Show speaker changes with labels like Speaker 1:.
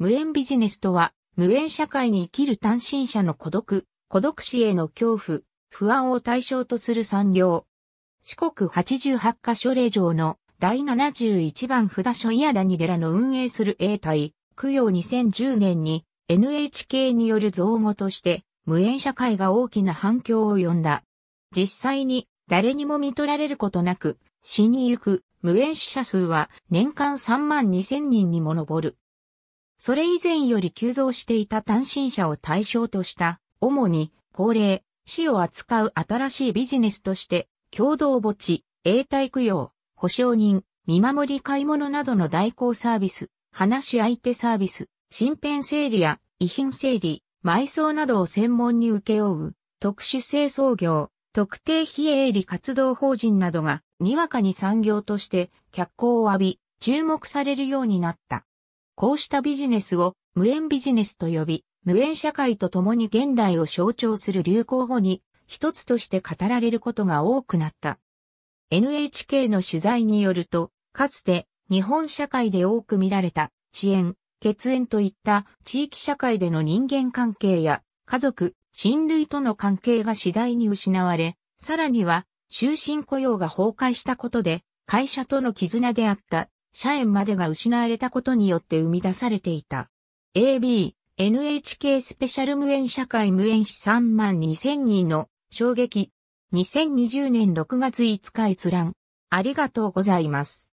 Speaker 1: 無縁ビジネスとは、無縁社会に生きる単身者の孤独、孤独死への恐怖、不安を対象とする産業。四国八十八カ所令状の第七十一番札所ニデ寺の運営する A 隊、供養2010年に NHK による造語として無縁社会が大きな反響を呼んだ。実際に誰にも見取られることなく死にゆく無縁死者数は年間3万2000人にも上る。それ以前より急増していた単身者を対象とした、主に、高齢、死を扱う新しいビジネスとして、共同墓地、永代供養、保証人、見守り買い物などの代行サービス、話し相手サービス、身辺整理や遺品整理、埋葬などを専門に請け負う、特殊清掃業、特定非営利活動法人などが、にわかに産業として脚光を浴び、注目されるようになった。こうしたビジネスを無縁ビジネスと呼び、無縁社会と共に現代を象徴する流行語に一つとして語られることが多くなった。NHK の取材によると、かつて日本社会で多く見られた遅延、血縁といった地域社会での人間関係や家族、親類との関係が次第に失われ、さらには終身雇用が崩壊したことで会社との絆であった社員までが失われたことによって生み出されていた。AB、NHK スペシャル無縁社会無縁死3万2000人の衝撃。2020年6月5日閲覧。あ
Speaker 2: りがとうございます。